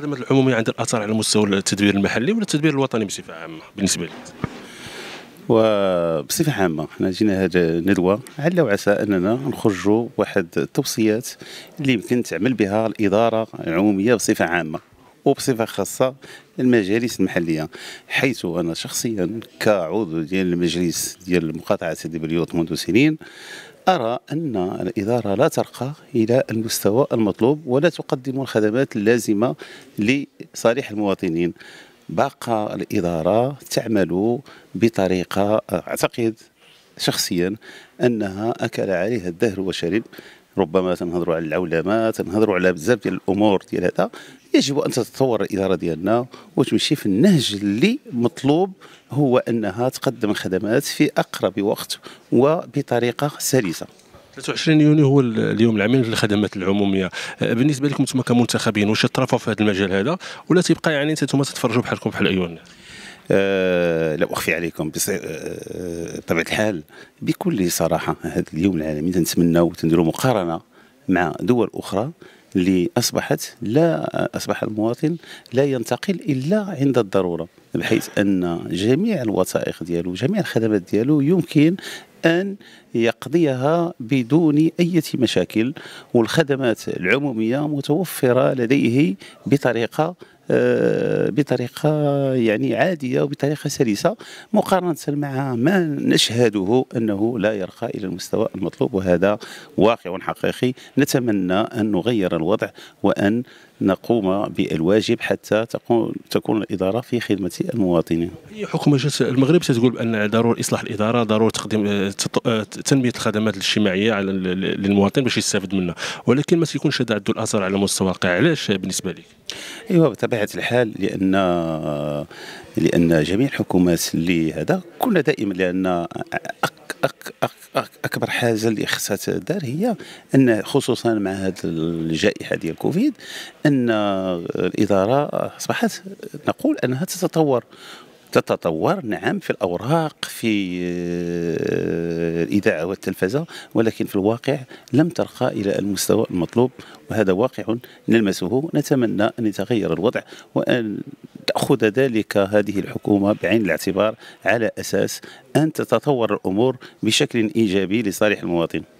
الخدمات العموميه عندها الاثار على مستوى التدبير المحلي ولا التدبير الوطني بصفه عامه بالنسبه لك وبصفه عامه حنا جينا هذه الندوه على وعسى اننا نخرجوا واحد التوصيات اللي يمكن تعمل بها الاداره العموميه بصفه عامه وبصفه خاصه المجالس المحليه حيث انا شخصيا كعضو ديال المجلس ديال مقاطعه سيدي بليوط منذ سنين أرى أن الإدارة لا ترقى إلى المستوى المطلوب ولا تقدم الخدمات اللازمة لصالح المواطنين باقة الإدارة تعمل بطريقة أعتقد شخصيا أنها أكل عليها الدهر وشرب ربما تنهضروا على العولمه تنهضروا على بزاف ديال الامور ديال هذا يجب ان تتطور الاداره ديالنا وتمشي في النهج اللي مطلوب هو انها تقدم خدمات في اقرب وقت وبطريقه سلسه 23 يونيو هو اليوم العامل للخدمات العموميه أه، بالنسبه لكم انتم كمنتخبين واش ترافعوا في هذا المجال هذا ولا تيبقى يعني انتم تتفرجوا بحالكم بحال اي آه، لا اخفي عليكم بطبيعه آه، آه، الحال بكل صراحه هذا اليوم العالمي تنتمناو تنديروا مقارنه مع دول اخرى اللي اصبحت لا اصبح المواطن لا ينتقل الا عند الضروره بحيث ان جميع الوثائق ديالو جميع الخدمات ديالو يمكن ان يقضيها بدون اي مشاكل والخدمات العموميه متوفره لديه بطريقه آه، بطريقه يعني عاديه وبطريقه سلسه مقارنه مع ما نشهده انه لا يرقى الى المستوى المطلوب وهذا واقع حقيقي نتمنى ان نغير الوضع وان نقوم بالواجب حتى تكون تكون الاداره في خدمه المواطنين. حكومه المغرب تتقول بان ضروره اصلاح الاداره، ضروره تقديم آه، آه، تنميه الخدمات الاجتماعيه على للمواطن باش يستافد منها، ولكن ما تيكونش هذا عنده الاثر على مستوى الواقع، علاش بالنسبه لك؟ ايوا بطبيعه الحال لان لان جميع الحكومات اللي هذا كنا دائما لان أك أك أك اكبر حاجه اللي خصها تدار هي ان خصوصا مع هذه الجائحه ديال كوفيد ان الاداره اصبحت نقول انها تتطور تتطور نعم في الاوراق في الاذاعه والتلفزه ولكن في الواقع لم ترقى الى المستوى المطلوب وهذا واقع نلمسه نتمنى ان يتغير الوضع وان تأخذ ذلك هذه الحكومة بعين الاعتبار على أساس أن تتطور الأمور بشكل إيجابي لصالح المواطن